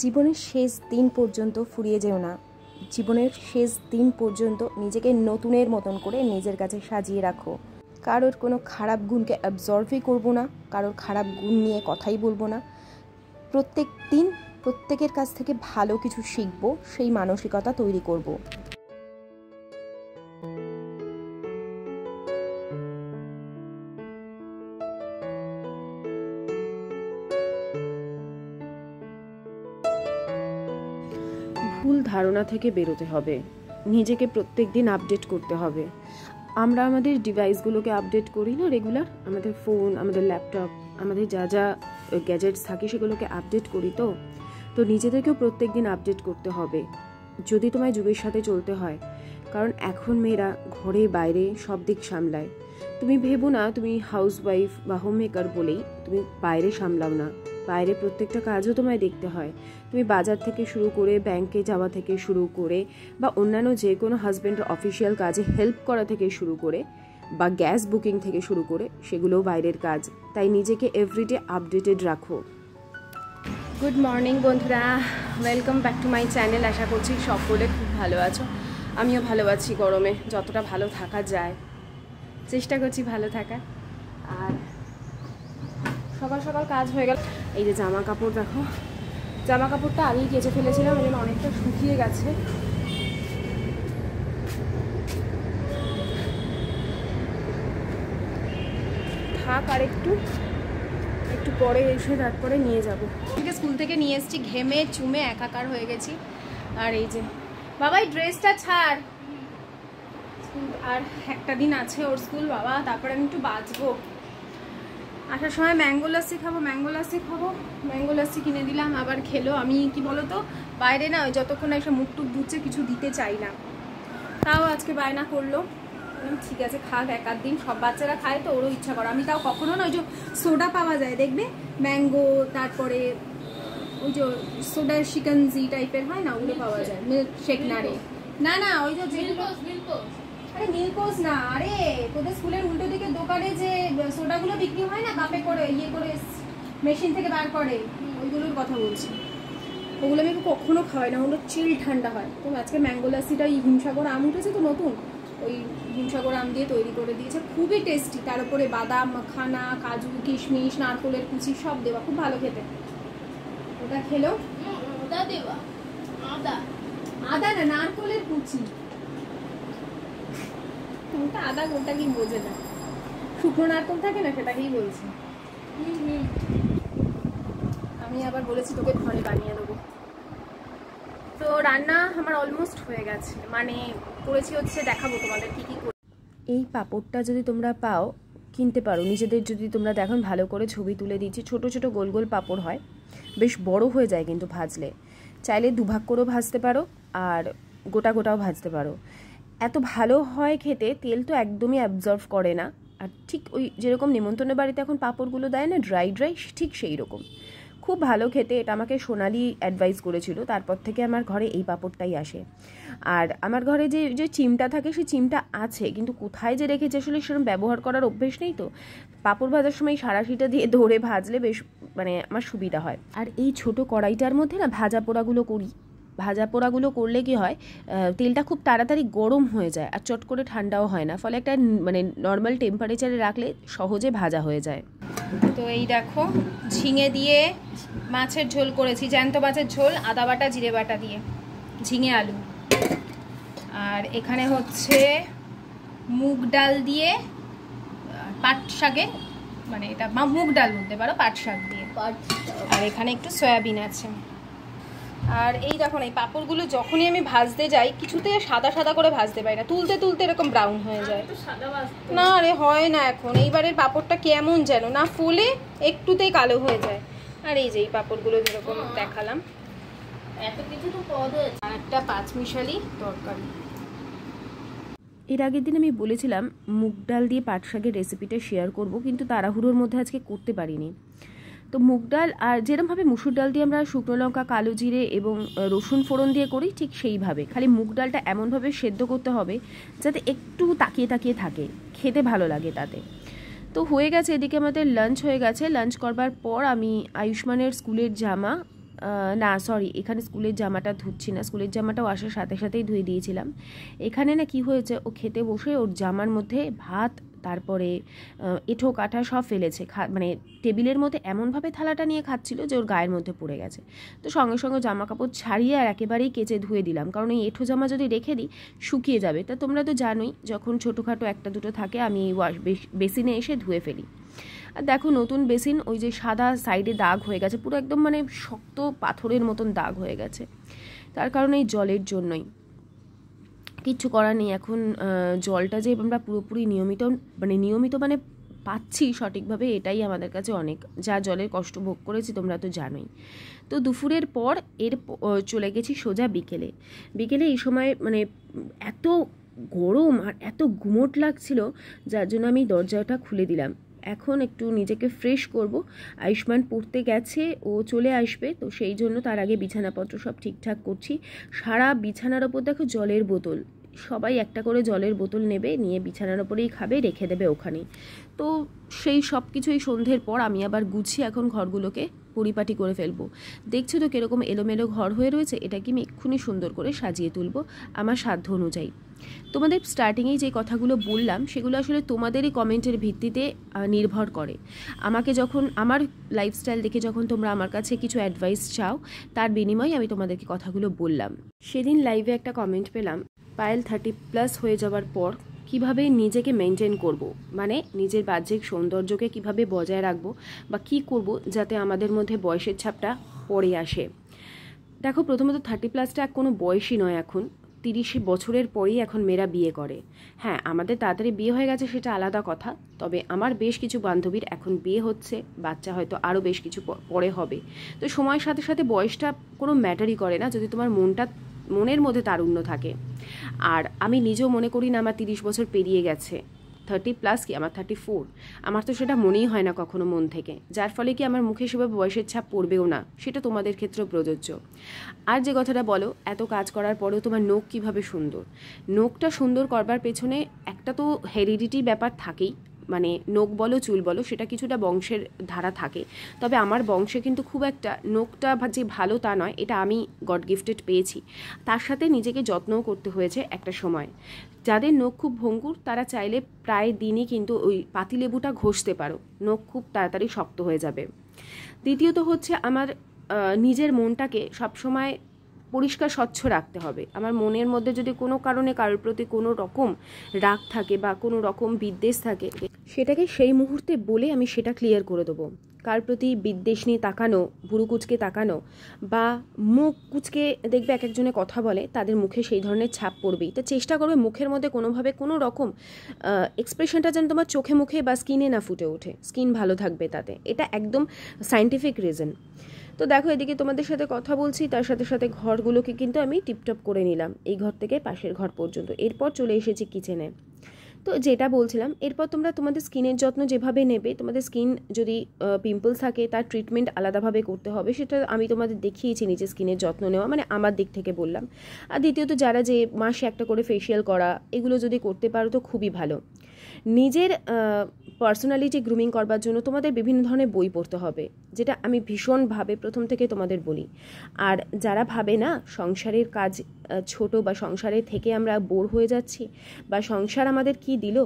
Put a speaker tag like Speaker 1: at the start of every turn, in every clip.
Speaker 1: জীবনের শেষ দিন পর্যন্ত ফুরিয়ে যেও না জীবনের শেষ দিন পর্যন্ত নিজেকে নতুনের মতন করে নিজের কাছে সাজিয়ে রাখো কারোর কোনো খারাপ গুণকে অ্যাবজর্ভই করব না কারোর খারাপ গুণ নিয়ে কথাই বলবো না প্রত্যেক দিন প্রত্যেকের কাছ থেকে ভালো কিছু শিখবো সেই মানসিকতা তৈরি করব। ধারণা থেকে বেরোতে হবে নিজেকে প্রত্যেক দিন আপডেট করতে হবে আমরা আমাদের ডিভাইসগুলোকে আপডেট করি না রেগুলার আমাদের ফোন আমাদের ল্যাপটপ আমাদের যা যা গ্যাজেটস থাকে সেগুলোকে আপডেট করি তো তো নিজেদেরকেও প্রত্যেক দিন আপডেট করতে হবে যদি তোমায় যুগের সাথে চলতে হয় কারণ এখন মেয়েরা ঘরে বাইরে সব দিক সামলায় তুমি ভেবো না তুমি হাউস ওয়াইফ বা হোম মেকার বলেই তুমি বাইরে সামলাও না বাইরে প্রত্যেকটা কাজও তোমায় দেখতে হয় তুমি বাজার থেকে শুরু করে ব্যাংকে যাওয়া থেকে শুরু করে বা অন্যান্য যে কোনো হাজব্যান্ডের অফিসিয়াল কাজে হেল্প করা থেকে শুরু করে বা গ্যাস বুকিং থেকে শুরু করে সেগুলোও বাইরের কাজ তাই নিজেকে এভরিডে আপডেটেড রাখো গুড মর্নিং বন্ধুরা welcome back to my channel আশা করছি সকলে খুব ভালো আছো আমিও ভালো আছি গরমে যতটা ভালো থাকা যায় চেষ্টা করছি ভালো থাকা আর সকাল সকাল কাজ হয়ে গেল এই যে জামা কাপড় দেখো জামা কাপড়টা আগেই কেচে ফেলেছিলাম এই জন্য অনেকটা শুকিয়ে গেছে থাক আর একটু একটু পরে এসে তারপরে নিয়ে যাবো আজকে স্কুল থেকে নিয়ে এসেছি ঘেমে চুমে একাকার হয়ে গেছি আর এই যে বাবা এই ড্রেসটা ছাড় আর একটা দিন আছে ওর স্কুল বাবা তারপরে আমি একটু বাঁচবো আসার সময় ম্যাঙ্গো লাসি খাবো ম্যাঙ্গো লাসি খাবো ম্যাঙ্গো লাসি কিনে দিলাম আবার খেলো আমি কি বলো তো বাইরে না যতক্ষণ একটা মুখ টুক ধুচ্ছে কিছু দিতে চাই না তাও আজকে বায়না করলো ঠিক আছে খাক এক আধ দিন সব বাচ্চারা খায় তো ওরও ইচ্ছা করো আমি তাও কখনো না ওই যে সোডা পাওয়া যায় দেখবে ম্যাঙ্গো তারপরে ওই যে সোডা জি টাইপের হয় না ওগুলো পাওয়া যায় মিল্ক শেক না রে না না ওই যে আরে নীলকোষ না আরে তোদের স্কুলের উল্টো দিকে দোকানে যে সোডাগুলো বিক্রি হয় না কাপে করে ইয়ে করে মেশিন থেকে বার করে ওইগুলোর কথা বলছি ওগুলো আমি কখনো খাওয়াই না ওগুলো চিল ঠান্ডা হয় তো আজকে ম্যাঙ্গোলাসিটা ওই হিমসাগর আম উঠেছে তো নতুন ওই হিমসাগর আম দিয়ে তৈরি করে দিয়েছে খুবই টেস্টি তার উপরে বাদাম মাখানা কাজু কিশমিশ নারকোলের কুচি সব দেওয়া খুব ভালো খেতে ওটা খেলো আদা দেওয়া আদা আদা না নারকোলের কুচি কোনটা আদা কোনটা কি বোঝে না শুকনো নারকল থাকে না সেটাকেই বলছি আমি আবার বলেছি তোকে ঘরে বানিয়ে দেবো তো রান্না আমার অলমোস্ট হয়ে গেছে মানে করেছি হচ্ছে দেখাবো তোমাদের কী কী এই পাপড়টা যদি তোমরা পাও কিনতে পারো নিজেদের যদি তোমরা দেখো ভালো করে ছবি তুলে দিচ্ছি ছোট ছোট গোল গোল পাপড় হয় বেশ বড় হয়ে যায় কিন্তু ভাজলে চাইলে দুভাগ করেও ভাজতে পারো আর গোটা গোটাও ভাজতে পারো এত ভালো হয় খেতে তেল তো একদমই অ্যাবজর্ভ করে না আর ঠিক ওই যেরকম নিমন্ত্রণের বাড়িতে এখন পাঁপড়গুলো দেয় না ড্রাই ড্রাই ঠিক সেই রকম খুব ভালো খেতে এটা আমাকে সোনালি অ্যাডভাইস করেছিল তারপর থেকে আমার ঘরে এই পাঁপড়টাই আসে আর আমার ঘরে যে যে চিমটা থাকে সেই চিমটা আছে কিন্তু কোথায় যে রেখেছে আসলে সেরকম ব্যবহার করার অভ্যেস নেই তো পাঁপড় ভাজার সময় সারাশিটা দিয়ে ধরে ভাজলে বেশ মানে আমার সুবিধা হয় আর এই ছোট কড়াইটার মধ্যে না ভাজা পোড়াগুলো করি ভাজা পোড়াগুলো করলে কি হয় তেলটা খুব তাড়াতাড়ি গরম হয়ে যায় আর চট করে ঠান্ডাও হয় না ফলে একটা মানে নর্মাল টেম্পারেচারে রাখলে সহজে ভাজা হয়ে যায় তো এই দেখো ঝিঙে দিয়ে মাছের ঝোল করেছি জ্যান্ত মাছের ঝোল আদা বাটা জিরে বাটা দিয়ে ঝিঙে আলু আর এখানে হচ্ছে মুগ ডাল দিয়ে পাট শাকে মানে এটা মুগ ডাল বলতে পারো পাট শাক দিয়ে আর এখানে একটু সয়াবিন আছে আর এই দেখো এই পাঁপড়গুলো যখনই আমি ভাজতে যাই কিছুতে সাদা সাদা করে ভাজতে পারি না তুলতে তুলতে এরকম ব্রাউন হয়ে যায় না আরে হয় না এখন এইবারের পাঁপড়টা কেমন যেন না ফুলে একটুতেই কালো হয়ে যায় আর এই যে এই পাঁপড়গুলো যেরকম দেখালাম এত কিছু তো পদ আর একটা এর আগের দিন আমি বলেছিলাম মুগ ডাল দিয়ে পাট শাকের রেসিপিটা শেয়ার করব কিন্তু তাড়াহুড়োর মধ্যে আজকে করতে পারিনি তো মুগ ডাল আর যেরমভাবে মুসুর ডাল দিয়ে আমরা শুকনো লঙ্কা কালো জিরে এবং রসুন ফোড়ন দিয়ে করি ঠিক সেইভাবে খালি মুগ ডালটা এমনভাবে সেদ্ধ করতে হবে যাতে একটু তাকিয়ে তাকিয়ে থাকে খেতে ভালো লাগে তাতে তো হয়ে গেছে এদিকে আমাদের লাঞ্চ হয়ে গেছে লাঞ্চ করবার পর আমি আয়ুষ্মানের স্কুলের জামা না সরি এখানে স্কুলের জামাটা ধুচ্ছি না স্কুলের জামাটাও আসার সাথে সাথেই ধুয়ে দিয়েছিলাম এখানে না কি হয়েছে ও খেতে বসে ওর জামার মধ্যে ভাত তারপরে এঁঠো কাঠা সব ফেলেছে মানে টেবিলের মধ্যে এমনভাবে থালাটা নিয়ে খাচ্ছিল যে ওর গায়ের মধ্যে পড়ে গেছে তো সঙ্গে সঙ্গে জামা কাপড় ছাড়িয়ে আর একেবারেই কেচে ধুয়ে দিলাম কারণ এই এঁঠো জামা যদি রেখে দিই শুকিয়ে যাবে তা তোমরা তো জানোই যখন ছোটোখাটো একটা দুটো থাকে আমি এই ওয়াশ বেসিনে এসে ধুয়ে ফেলি আর দেখো নতুন বেসিন ওই যে সাদা সাইডে দাগ হয়ে গেছে পুরো একদম মানে শক্ত পাথরের মতন দাগ হয়ে গেছে তার কারণে এই জলের জন্যই কিচ্ছু করার নেই এখন জলটা যে আমরা পুরোপুরি নিয়মিত মানে নিয়মিত মানে পাচ্ছি সঠিকভাবে এটাই আমাদের কাছে অনেক যা জলের কষ্ট ভোগ করেছি তোমরা তো জানোই তো দুপুরের পর এর চলে গেছি সোজা বিকেলে বিকেলে এই সময় মানে এত গরম আর এত গুমোট লাগছিল যার জন্য আমি দরজাটা খুলে দিলাম এখন একটু নিজেকে ফ্রেশ করব আয়ুষ্মান পড়তে গেছে ও চলে আসবে তো সেই জন্য তার আগে বিছানাপত্র সব ঠিকঠাক করছি সারা বিছানার ওপর দেখো জলের বোতল সবাই একটা করে জলের বোতল নেবে নিয়ে বিছানার ওপরেই খাবে রেখে দেবে ওখানেই তো সেই সব কিছুই সন্ধ্যের পর আমি আবার গুছিয়ে এখন ঘরগুলোকে পরিপাটি করে ফেলবো দেখছো তো কীরকম এলোমেলো ঘর হয়ে রয়েছে এটাকে আমি এক্ষুনি সুন্দর করে সাজিয়ে তুলবো আমার সাধ্য অনুযায়ী তোমাদের স্টার্টিংয়ে যে কথাগুলো বললাম সেগুলো আসলে তোমাদেরই কমেন্টের ভিত্তিতে নির্ভর করে আমাকে যখন আমার লাইফস্টাইল দেখে যখন তোমরা আমার কাছে কিছু অ্যাডভাইস চাও তার বিনিময়ে আমি তোমাদেরকে কথাগুলো বললাম সেদিন লাইভে একটা কমেন্ট পেলাম পায়েল থার্টি প্লাস হয়ে যাওয়ার পর কিভাবে নিজেকে মেনটেন করব। মানে নিজের বাহ্যিক সৌন্দর্যকে কিভাবে বজায় রাখবো বা কি করব যাতে আমাদের মধ্যে বয়সের ছাপটা পড়ে আসে দেখো প্রথমত থার্টি প্লাসটা কোনো বয়সই নয় এখন তিরিশ বছরের পরেই এখন মেয়েরা বিয়ে করে হ্যাঁ আমাদের তাড়াতাড়ি বিয়ে হয়ে গেছে সেটা আলাদা কথা তবে আমার বেশ কিছু বান্ধবীর এখন বিয়ে হচ্ছে বাচ্চা হয়তো আরও বেশ কিছু পরে হবে তো সময়ের সাথে সাথে বয়সটা কোনো ম্যাটারই করে না যদি তোমার মনটা মনের মধ্যে তারুণ্য থাকে আর আমি নিজেও মনে করি না আমার তিরিশ বছর পেরিয়ে গেছে থার্টি প্লাস কি আমার থার্টি ফোর আমার তো সেটা মনেই হয় না কখনো মন থেকে যার ফলে কি আমার মুখে সেভাবে বয়সের ছাপ পড়বেও না সেটা তোমাদের ক্ষেত্রেও প্রযোজ্য আর যে কথাটা বলো এত কাজ করার পরেও তোমার নখ কীভাবে সুন্দর নখটা সুন্দর করবার পেছনে একটা তো হেরিডিটি ব্যাপার থাকেই মানে নোক বলো চুল বলো সেটা কিছুটা বংশের ধারা থাকে তবে আমার বংশে কিন্তু খুব একটা নোকটা যে ভালো তা নয় এটা আমি গড গিফটেড পেয়েছি তার সাথে নিজেকে যত্নও করতে হয়েছে একটা সময় যাদের নখ খুব ভঙ্গুর তারা চাইলে প্রায় দিনই কিন্তু ওই পাতিলেবুটা ঘষতে পারো নখ খুব তাড়াতাড়ি শক্ত হয়ে যাবে দ্বিতীয়ত হচ্ছে আমার নিজের মনটাকে সবসময় পরিষ্কার স্বচ্ছ রাখতে হবে আমার মনের মধ্যে যদি কোনো কারণে কারোর প্রতি কোনো রকম রাগ থাকে বা কোনো রকম বিদ্বেষ থাকে সেটাকে সেই মুহূর্তে বলে আমি সেটা ক্লিয়ার করে দেবো কার প্রতি বিদ্বেষ নিয়ে তাকানো ভুরু কুচকে তাকানো বা মুখ কুচকে দেখবে এক একজনে কথা বলে তাদের মুখে সেই ধরনের ছাপ পড়বেই তা চেষ্টা করবে মুখের মধ্যে কোনোভাবে কোনো রকম এক্সপ্রেশনটা যেন তোমার চোখে মুখে বা স্কিনে না ফুটে ওঠে স্কিন ভালো থাকবে তাতে এটা একদম সায়েন্টিফিক রিজন তো দেখো এদিকে তোমাদের সাথে কথা বলছি তার সাথে সাথে ঘরগুলোকে কিন্তু আমি টিপটপ করে নিলাম এই ঘর থেকে পাশের ঘর পর্যন্ত এরপর চলে এসেছি কিচেনে তো যেটা বলছিলাম এরপর তোমরা তোমাদের স্কিনের যত্ন যেভাবে নেবে তোমাদের স্কিন যদি পিম্পলস থাকে তার ট্রিটমেন্ট আলাদাভাবে করতে হবে সেটা আমি তোমাদের দেখিয়েছি নিজের স্কিনের যত্ন নেওয়া মানে আমার দিক থেকে বললাম আর দ্বিতীয়ত যারা যে মাসে একটা করে ফেসিয়াল করা এগুলো যদি করতে পারো তো খুবই ভালো নিজের পার্সোনালিটি গ্রুমিং করবার জন্য তোমাদের বিভিন্ন ধরনের বই পড়তে হবে যেটা আমি ভীষণভাবে প্রথম থেকে তোমাদের বলি আর যারা ভাবে না সংসারের কাজ ছোট বা সংসারে থেকে আমরা বোর হয়ে যাচ্ছি বা সংসার আমাদের কি দিল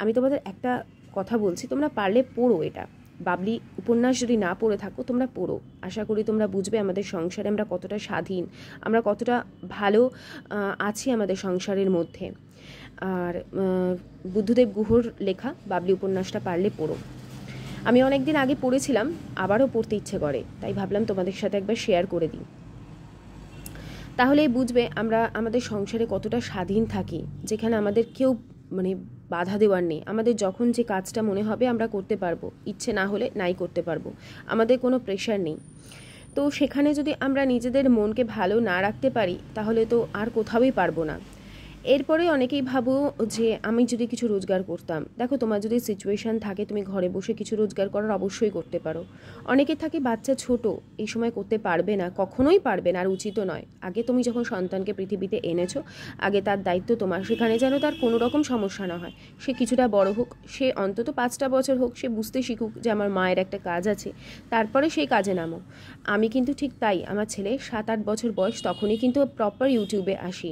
Speaker 1: আমি তোমাদের একটা কথা বলছি তোমরা পারলে পড়ো এটা বাবলি উপন্যাস যদি না পড়ে থাকো তোমরা পড়ো আশা করি তোমরা বুঝবে আমাদের সংসারে আমরা কতটা স্বাধীন আমরা কতটা ভালো আছি আমাদের সংসারের মধ্যে আর বুদ্ধদেব গুহর লেখা বাবলি উপন্যাসটা পারলে পড়ো আমি অনেকদিন আগে পড়েছিলাম আবারও পড়তে ইচ্ছে করে তাই ভাবলাম তোমাদের সাথে একবার শেয়ার করে দিই তাহলেই বুঝবে আমরা আমাদের সংসারে কতটা স্বাধীন থাকি যেখানে আমাদের কেউ মানে বাধা দেওয়ার নেই আমাদের যখন যে কাজটা মনে হবে আমরা করতে পারবো ইচ্ছে না হলে নাই করতে পারবো আমাদের কোনো প্রেশার নেই তো সেখানে যদি আমরা নিজেদের মনকে ভালো না রাখতে পারি তাহলে তো আর কোথাওই পারবো না এরপরে অনেকেই ভাবো যে আমি যদি কিছু রোজগার করতাম দেখো তোমার যদি সিচুয়েশান থাকে তুমি ঘরে বসে কিছু রোজগার করার অবশ্যই করতে পারো অনেকে থাকে বাচ্চা ছোট এই সময় করতে পারবে না কখনোই পারবে না আর উচিত নয় আগে তুমি যখন সন্তানকে পৃথিবীতে এনেছো আগে তার দায়িত্ব তোমার সেখানে যেন তার কোনো রকম সমস্যা না হয় সে কিছুটা বড় হোক সে অন্তত পাঁচটা বছর হোক সে বুঝতে শিখুক যে আমার মায়ের একটা কাজ আছে তারপরে সেই কাজে নামো আমি কিন্তু ঠিক তাই আমার ছেলে সাত আট বছর বয়স তখনই কিন্তু প্রপার ইউটিউবে আসি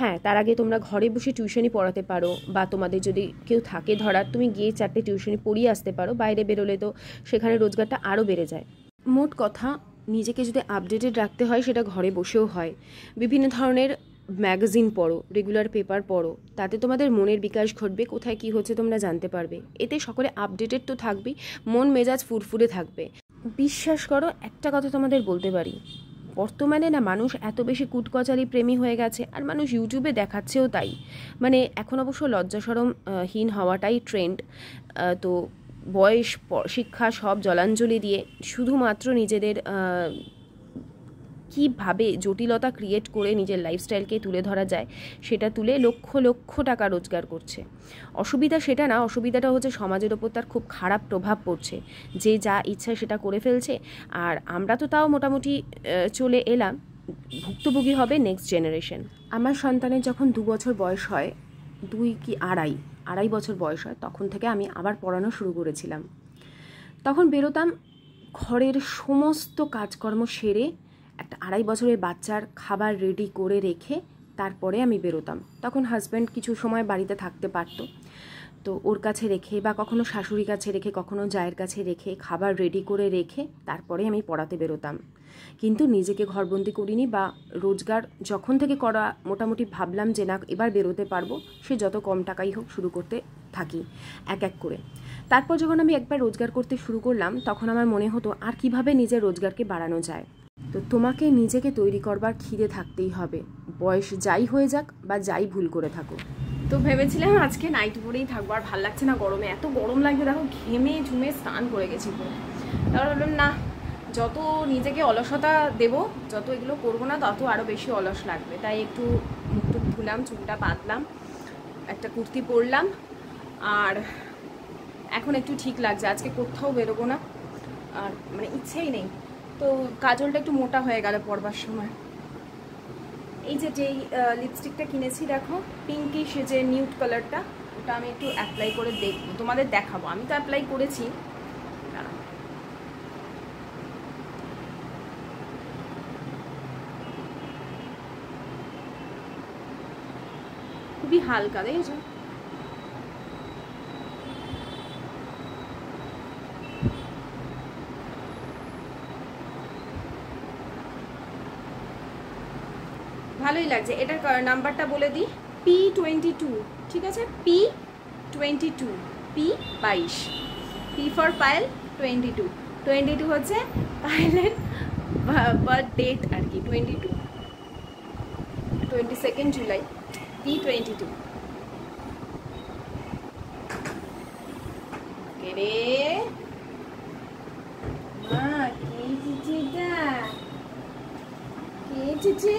Speaker 1: হ্যাঁ তার আগে তোমার তোমরা ঘরে বসে টিউশনি পড়াতে পারো বা তোমাদের যদি কেউ থাকে ধরার তুমি গিয়ে চারটে টিউশনি পড়িয়ে আসতে পারো বাইরে বেরোলে তো সেখানে রোজগারটা আরও বেড়ে যায় মোট কথা নিজেকে যদি আপডেটেড রাখতে হয় সেটা ঘরে বসেও হয় বিভিন্ন ধরনের ম্যাগাজিন পড়ো রেগুলার পেপার পড়ো তাতে তোমাদের মনের বিকাশ ঘটবে কোথায় কি হচ্ছে তোমরা জানতে পারবে এতে সকলে আপডেটেড তো থাকবেই মন মেজাজ ফুরফুরে থাকবে বিশ্বাস করো একটা কথা তোমাদের বলতে পারি বর্তমানে না মানুষ এত বেশি কুটকচারি প্রেমী হয়ে গেছে আর মানুষ ইউটিউবে দেখাচ্ছেও তাই মানে এখন অবশ্য হীন হওয়াটাই ট্রেন্ড তো বয়স শিক্ষা সব জলাঞ্জলি দিয়ে শুধুমাত্র নিজেদের কিভাবে জটিলতা ক্রিয়েট করে নিজের লাইফস্টাইলকে তুলে ধরা যায় সেটা তুলে লক্ষ লক্ষ টাকা রোজগার করছে অসুবিধা সেটা না অসুবিধাটা হচ্ছে সমাজের ওপর তার খুব খারাপ প্রভাব পড়ছে যে যা ইচ্ছা সেটা করে ফেলছে আর আমরা তো তাও মোটামুটি চলে এলাম ভুক্তভোগী হবে নেক্সট জেনারেশন আমার সন্তানের যখন দু বছর বয়স হয় দুই কি আড়াই আড়াই বছর বয়স হয় তখন থেকে আমি আবার পড়ানো শুরু করেছিলাম তখন বেরোতাম ঘরের সমস্ত কাজকর্ম সেরে একটা আড়াই বছরের বাচ্চার খাবার রেডি করে রেখে তারপরে আমি বেরোতাম তখন হাজব্যান্ড কিছু সময় বাড়িতে থাকতে পারতো তো ওর কাছে রেখে বা কখনো শাশুড়ির কাছে রেখে কখনো জায়ের কাছে রেখে খাবার রেডি করে রেখে তারপরে আমি পড়াতে বেরোতাম কিন্তু নিজেকে ঘরবন্দি করিনি বা রোজগার যখন থেকে করা মোটামুটি ভাবলাম যে না এবার বেরোতে পারবো সে যত কম টাকাই হোক শুরু করতে থাকি এক এক করে তারপর যখন আমি একবার রোজগার করতে শুরু করলাম তখন আমার মনে হতো আর কিভাবে নিজের রোজগারকে বাড়ানো যায় তো তোমাকে নিজেকে তৈরি করবার খিদে থাকতেই হবে বয়স যাই হয়ে যাক বা যাই ভুল করে থাকো তো ভেবেছিলাম আজকে নাইট পরেই থাকবো আর ভাল লাগছে না গরমে এত গরম লাগছে দেখো ঘেমে ঝুমে স্নান করে গেছি তারপর ভাবলাম না যত নিজেকে অলসতা দেব যত এগুলো করবো না তত আরও বেশি অলস লাগবে তাই একটু মুখ টুক ধুলাম চুলটা পাতলাম একটা কুর্তি পরলাম আর এখন একটু ঠিক লাগছে আজকে কোথাও বেরোবো না আর মানে ইচ্ছেই নেই তো কাজলটা একটু মোটা হয়ে গেল পরবার সময় এই যে যেই লিপস্টিকটা কিনেছি দেখো পিঙ্কি সে যে নিউট কালারটা ওটা আমি একটু অ্যাপ্লাই করে দেখবো তোমাদের দেখাবো আমি তো অ্যাপ্লাই করেছি খুবই হালকা দেখেছো ভালোই লাগছে এটার নাম্বারটা বলে দিই পি টোয়েন্টি টু ঠিক আছে পি টোয়েন্টি টু পি বাইশ P for Payel twenty two twenty two হচ্ছে পায়েলের বার্থ ডেট আর কি twenty two twenty second July P twenty two রে মা কে চিচিটা কে চিচে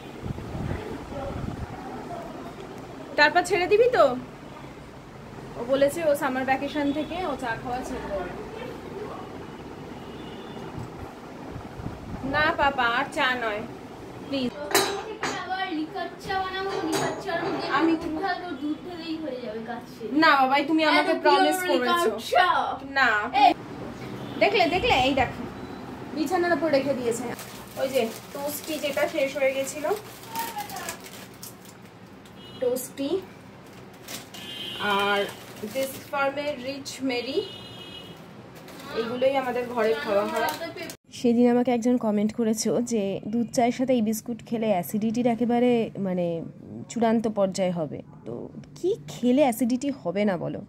Speaker 1: তারপর ছেড়ে দিবি তো ও বলেছে ও সামার ভ্যাকেশন থেকে ও চা খাওয়া ছেড়ে দেবে না পাপা আর চা নয় প্লিজ না তুমি আমাকে না দেখলে দেখলে এই দেখো বিছানার উপর রেখে দিয়েছে ওই যে কি যেটা শেষ হয়ে গেছিল টোস্টি আর দিস ফার্মের রিচ মেরি এইগুলোই আমাদের ঘরে খাওয়া হয় সেদিন আমাকে একজন কমেন্ট করেছো যে দুধ চায়ের সাথে এই বিস্কুট খেলে অ্যাসিডিটির একেবারে মানে চূড়ান্ত পর্যায়ে হবে তো কি খেলে অ্যাসিডিটি হবে না বলো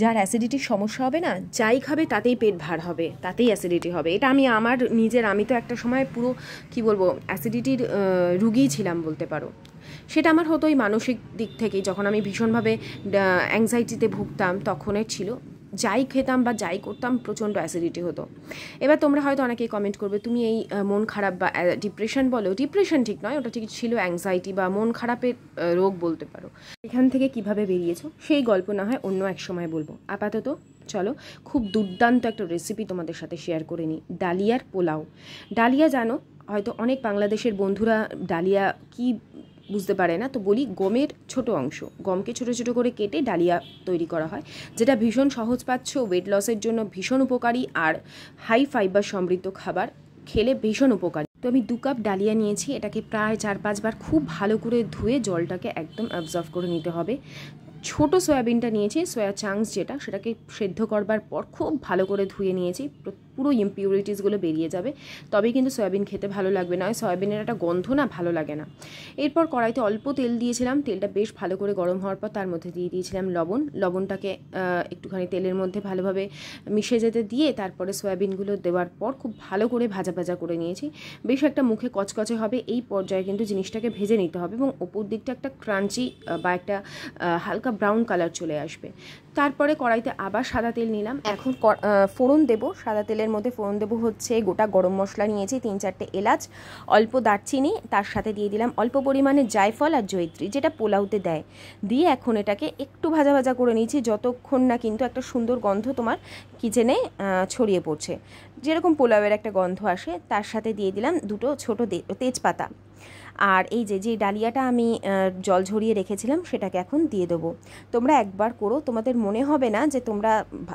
Speaker 1: যার অ্যাসিডিটির সমস্যা হবে না যাই খাবে তাতেই পেট ভার হবে তাতেই অ্যাসিডিটি হবে এটা আমি আমার নিজের আমি তো একটা সময় পুরো কি বলবো অ্যাসিডিটির রুগী ছিলাম বলতে পারো সেটা আমার হতো ওই মানসিক দিক থেকেই যখন আমি ভীষণভাবে অ্যাংজাইটিতে ভুগতাম তখনের ছিল যাই খেতাম বা যাই করতাম প্রচণ্ড অ্যাসিডিটি হতো এবার তোমরা হয়তো অনেকেই কমেন্ট করবে তুমি এই মন খারাপ বা ডিপ্রেশন বলো ডিপ্রেশন ঠিক নয় ওটা ঠিক ছিল অ্যাংজাইটি বা মন খারাপের রোগ বলতে পারো এখান থেকে কিভাবে বেরিয়েছো সেই গল্প না হয় অন্য এক সময় বলবো আপাতত চলো খুব দুর্দান্ত একটা রেসিপি তোমাদের সাথে শেয়ার করে নিই ডালিয়ার পোলাও ডালিয়া জানো হয়তো অনেক বাংলাদেশের বন্ধুরা ডালিয়া কি বুঝতে পারে না তো বলি গমের ছোট অংশ গমকে ছোট ছোট করে কেটে ডালিয়া তৈরি করা হয় যেটা ভীষণ সহজ পাচ্ছ ওয়েট লসের জন্য ভীষণ উপকারী আর হাই ফাইবার সমৃদ্ধ খাবার খেলে ভীষণ উপকারী তো আমি দু কাপ ডালিয়া নিয়েছি এটাকে প্রায় চার পাঁচবার খুব ভালো করে ধুয়ে জলটাকে একদম অ্যাবজর্ভ করে নিতে হবে ছোট সয়াবিনটা নিয়েছি সয়া চাংস যেটা সেটাকে সেদ্ধ করবার পর খুব ভালো করে ধুয়ে নিয়েছি পুরো ইম্পিউরিটিসগুলো বেরিয়ে যাবে তবেই কিন্তু সয়াবিন খেতে ভালো লাগবে না সয়াবিনের একটা গন্ধ না ভালো লাগে না এরপর কড়াইতে অল্প তেল দিয়েছিলাম তেলটা বেশ ভালো করে গরম হওয়ার পর তার মধ্যে দিয়ে দিয়েছিলাম লবণ লবণটাকে একটুখানি তেলের মধ্যে ভালোভাবে মিশে যেতে দিয়ে তারপরে সয়াবিনগুলো দেওয়ার পর খুব ভালো করে ভাজা ভাজা করে নিয়েছি বেশ একটা মুখে কচকচে হবে এই পর্যায়ে কিন্তু জিনিসটাকে ভেজে নিতে হবে এবং ওপর দিকটা একটা ক্রাঞ্চি বা একটা হালকা ব্রাউন কালার চলে আসবে তারপরে কড়াইতে আবার সাদা তেল নিলাম এখন ফোড়ন দেব সাদা তেলের মধ্যে ফোড়ন দেব হচ্ছে গোটা গরম মশলা নিয়েছি তিন চারটে এলাচ অল্প দারচিনি তার সাথে দিয়ে দিলাম অল্প পরিমাণে জায়ফল আর জৈত্রী যেটা পোলাউতে দেয় দিয়ে এখন এটাকে একটু ভাজা ভাজা করে নিয়েছি যতক্ষণ না কিন্তু একটা সুন্দর গন্ধ তোমার কিচেনে ছড়িয়ে পড়ছে যেরকম পোলাওয়ের একটা গন্ধ আসে তার সাথে দিয়ে দিলাম দুটো ছোটো তেজপাতা আর এই যে যে ডালিয়াটা আমি জল ঝরিয়ে রেখেছিলাম সেটাকে এখন দিয়ে দেবো তোমরা একবার করো তোমাদের মনে হবে না যে তোমরা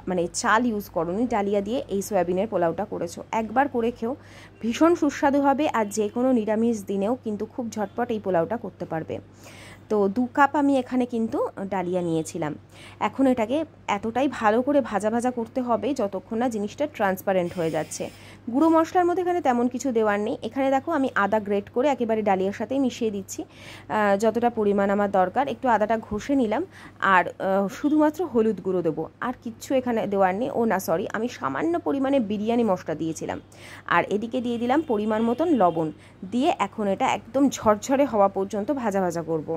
Speaker 1: মানে চাল ইউজ করোনি ডালিয়া দিয়ে এই সয়াবিনের পোলাওটা করেছো একবার করে খেও ভীষণ সুস্বাদু হবে আর যে কোনো নিরামিষ দিনেও কিন্তু খুব ঝটপট এই পোলাওটা করতে পারবে তো দু কাপ আমি এখানে কিন্তু ডালিয়া নিয়েছিলাম এখন এটাকে এতটাই ভালো করে ভাজা ভাজা করতে হবে যতক্ষণ না জিনিসটা ট্রান্সপারেন্ট হয়ে যাচ্ছে গুঁড়ো মশলার মধ্যে এখানে তেমন কিছু দেওয়ার নেই এখানে দেখো আমি আদা গ্রেট করে একেবারে ডালিয়ার সাথেই মিশিয়ে দিচ্ছি যতটা পরিমাণ আমার দরকার একটু আদাটা ঘষে নিলাম আর শুধুমাত্র হলুদ গুঁড়ো দেবো আর কিচ্ছু এখানে দেওয়ার নেই ও না সরি আমি সামান্য পরিমাণে বিরিয়ানি মশলা দিয়েছিলাম আর এদিকে দিয়ে দিলাম পরিমাণ মতন লবণ দিয়ে এখন এটা একদম ঝরঝরে হওয়া পর্যন্ত ভাজা ভাজা করবো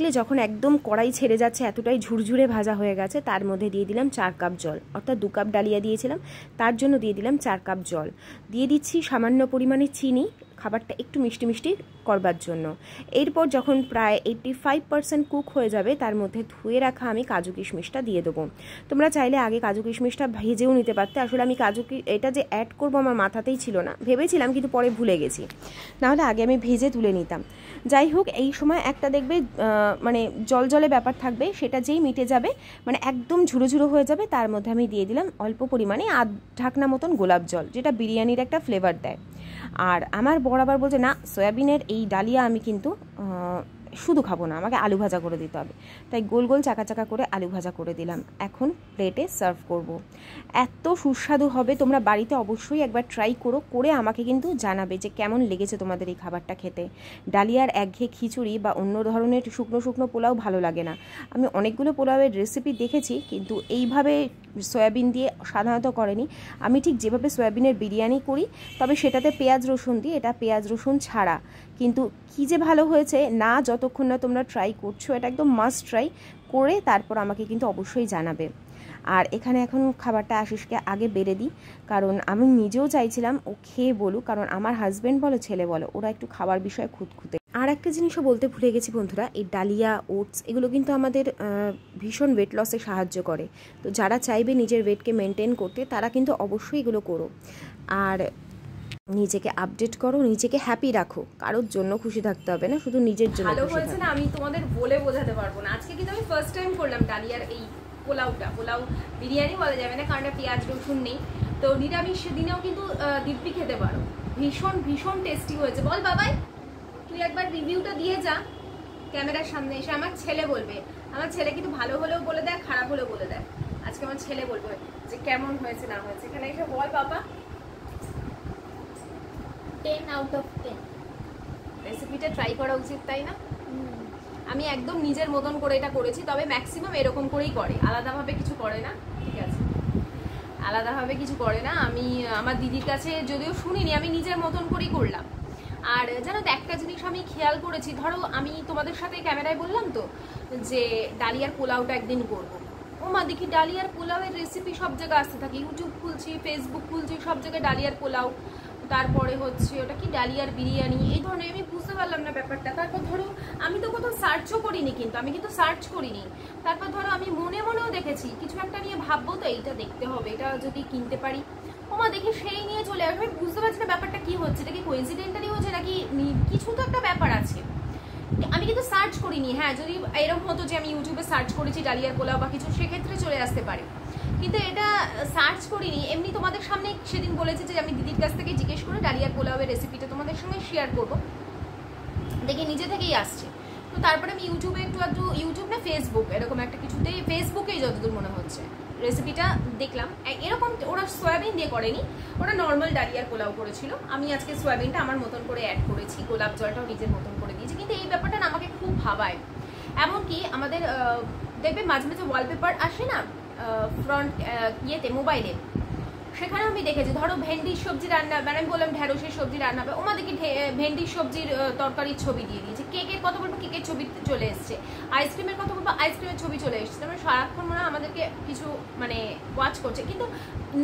Speaker 1: দেখলে যখন একদম কড়াই ছেড়ে যাচ্ছে এতটাই ঝুরঝুরে ভাজা হয়ে গেছে তার মধ্যে দিয়ে দিলাম চার কাপ জল অর্থাৎ দু কাপ ডালিয়া দিয়েছিলাম তার জন্য দিয়ে দিলাম চার কাপ জল দিয়ে দিচ্ছি সামান্য পরিমাণে চিনি খাবারটা একটু মিষ্টি মিষ্টি করবার জন্য এরপর যখন প্রায় এইট্টি ফাইভ পার্সেন্ট কুক হয়ে যাবে তার মধ্যে ধুয়ে রাখা আমি কাজু কিশমিশটা দিয়ে দেবো তোমরা চাইলে আগে কাজু কিশমিশটা ভেজেও নিতে পারতে আসলে আমি কাজু এটা যে অ্যাড করবো আমার মাথাতেই ছিল না ভেবেছিলাম কিন্তু পরে ভুলে গেছি নাহলে আগে আমি ভেজে তুলে নিতাম যাই হোক এই সময় একটা দেখবে মানে জল জলে ব্যাপার থাকবে সেটা যেই মিটে যাবে মানে একদম ঝুড়ো ঝুড়ো হয়ে যাবে তার মধ্যে আমি দিয়ে দিলাম অল্প পরিমাণে আধ ঢাকনা মতন গোলাপ জল যেটা বিরিয়ানির একটা ফ্লেভার দেয় আর আমার বরাবর বলছে না সয়াবিনের এই এই ডালিয়া আমি কিন্তু শুধু খাবো না আমাকে আলু ভাজা করে দিতে হবে তাই গোল গোল চাকা চাকা করে আলু ভাজা করে দিলাম এখন প্লেটে সার্ভ করব। এত সুস্বাদু হবে তোমরা বাড়িতে অবশ্যই একবার ট্রাই করো করে আমাকে কিন্তু জানাবে যে কেমন লেগেছে তোমাদের এই খাবারটা খেতে ডালিয়ার একঘে খিচুড়ি বা অন্য ধরনের শুকনো শুকনো পোলাও ভালো লাগে না আমি অনেকগুলো পোলাওয়ের রেসিপি দেখেছি কিন্তু এইভাবে সয়াবিন দিয়ে সাধারণত করেনি আমি ঠিক যেভাবে সয়াবিনের বিরিয়ানি করি তবে সেটাতে পেঁয়াজ রসুন দিয়ে এটা পেঁয়াজ রসুন ছাড়া কিন্তু কী যে ভালো হয়েছে না যতক্ষণ না তোমরা ট্রাই করছো এটা একদম মাস্ট ট্রাই করে তারপর আমাকে কিন্তু অবশ্যই জানাবে আর এখানে এখন খাবারটা আশিসকে আগে বেড়ে দিই কারণ আমি নিজেও চাইছিলাম ও খেয়ে বলুক কারণ আমার হাজব্যান্ড বলো ছেলে বলো ওরা একটু খাবার বিষয়ে খুঁতখুঁতে আর একটা জিনিসও বলতে ভুলে গেছি বন্ধুরা এই ডালিয়া ওটস এগুলো কিন্তু আমাদের ভীষণ ওয়েট লসে সাহায্য করে তো যারা চাইবে নিজের ওয়েটকে মেনটেন করতে তারা কিন্তু অবশ্যই এগুলো করো আর নিজেকে আপডেট করো নিজেকে হ্যাপি রাখো কারোর জন্য খুশি থাকতে হবে না শুধু নিজের জন্য ভালো হয়েছে না আমি তোমাদের বলে বোঝাতে পারবো না আজকে কিন্তু আমি ফার্স্ট টাইম করলাম ডালিয়ার এই পোলাওটা পোলাও বিরিয়ানি বলা যাবে না কারণ পেঁয়াজ রসুন নেই তো নিরামিষ দিনেও কিন্তু দিব্যি খেতে পারো ভীষণ ভীষণ টেস্টি হয়েছে বল বাবাই তুই একবার রিভিউটা দিয়ে যা ক্যামেরার সামনে এসে আমার ছেলে বলবে আমার ছেলে কিন্তু ভালো হলেও বলে দেয় খারাপ হলেও বলে দেয় আজকে আমার ছেলে বলবে যে কেমন হয়েছে না হয়েছে এখানে এসে বল বাবা টেন আউট অফ টেন রেসিপিটা ট্রাই করা উচিত তাই না আমি একদম নিজের মতন করে এটা করেছি তবে ম্যাক্সিমাম এরকম করেই করে আলাদাভাবে কিছু করে না ঠিক আছে আলাদাভাবে কিছু করে না আমি আমার দিদির কাছে যদিও শুনিনি আমি নিজের মতন করেই করলাম আর জানো তো একটা জিনিস আমি খেয়াল করেছি ধরো আমি তোমাদের সাথে ক্যামেরায় বললাম তো যে ডালিয়ার পোলাওটা একদিন করবো ও মা দেখি ডালিয়ার পোলাওয়ের রেসিপি সব জায়গায় আসতে থাকে ইউটিউব খুলছি ফেসবুক খুলছি সব জায়গায় ডালিয়ার পোলাও তারপরে হচ্ছে ওটা কি ডালিয়ার বিরিয়ানি এই ধরনের আমি বুঝতে পারলাম না ব্যাপারটা তারপর ধরো আমি তো কোথাও সার্চও করিনি কিন্তু আমি কিন্তু সার্চ করিনি তারপর ধরো আমি মনে মনেও দেখেছি কিছু একটা নিয়ে ভাববো তো এইটা দেখতে হবে এটা যদি কিনতে পারি ওমা দেখি সেই নিয়ে চলে আসবে বুঝতে পারছি না ব্যাপারটা কি হচ্ছে এটা কি কোইন্সিডেন্টালি হচ্ছে নাকি কিছু তো একটা ব্যাপার আছে আমি কিন্তু সার্চ করিনি হ্যাঁ যদি এরকম হতো যে আমি ইউটিউবে সার্চ করেছি ডালিয়ার পোলাও বা কিছু সেক্ষেত্রে চলে আসতে পারে কিন্তু এটা সার্চ করিনি এমনি তোমাদের সামনে সেদিন বলেছে যে আমি দিদির কাছ থেকে জিজ্ঞেস করে ডালিয়া পোলাওয়ের রেসিপিটা তোমাদের সঙ্গে শেয়ার করব দেখি নিজে থেকেই আসছে তো তারপরে আমি ইউটিউবে একটু আধটু ইউটিউব না ফেসবুক এরকম একটা কিছুতেই ফেসবুকেই যতদূর মনে হচ্ছে রেসিপিটা দেখলাম এরকম ওরা সয়াবিন দিয়ে করেনি ওরা নর্মাল ডালিয়ার পোলাও করেছিল আমি আজকে সয়াবিনটা আমার মতন করে অ্যাড করেছি গোলাপ জলটাও নিজের মতন করে দিয়েছি কিন্তু এই ব্যাপারটা আমাকে খুব ভাবায় এমনকি আমাদের দেখবে মাঝে মাঝে ওয়ালপেপার আসে না ফ্রন্ট ইয়েতে মোবাইলে সেখানে আমি দেখেছি ধরো ভেন্ডির সবজি রান্না মানে আমি বললাম ঢ্যাঁড়সের সবজি রান্না হবে ওমাদেরকে ভেন্ডির সবজির তরকারির ছবি দিয়ে দিয়েছে কেকের কত বলবো কেকের ছবি চলে এসছে আইসক্রিমের কত বলবো আইসক্রিমের ছবি চলে এসছে তারপরে মানে সারাক্ষণ মনে আমাদেরকে কিছু মানে ওয়াচ করছে কিন্তু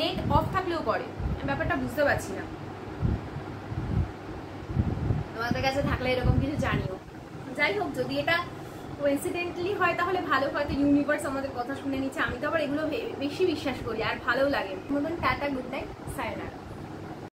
Speaker 1: নেট অফ থাকলেও করে ব্যাপারটা বুঝতে পারছি না তোমাদের কাছে থাকলে এরকম কিছু জানিও যাই হোক যদি এটা কোইন্সিডেন্টলি হয় তাহলে ভালো হয়তো ইউনিভার্স আমাদের কথা শুনে নিচ্ছে আমি তো আবার এগুলো বেশি বিশ্বাস করি আর ভালোও লাগে মতন টাটা গুড নাইট সায়নার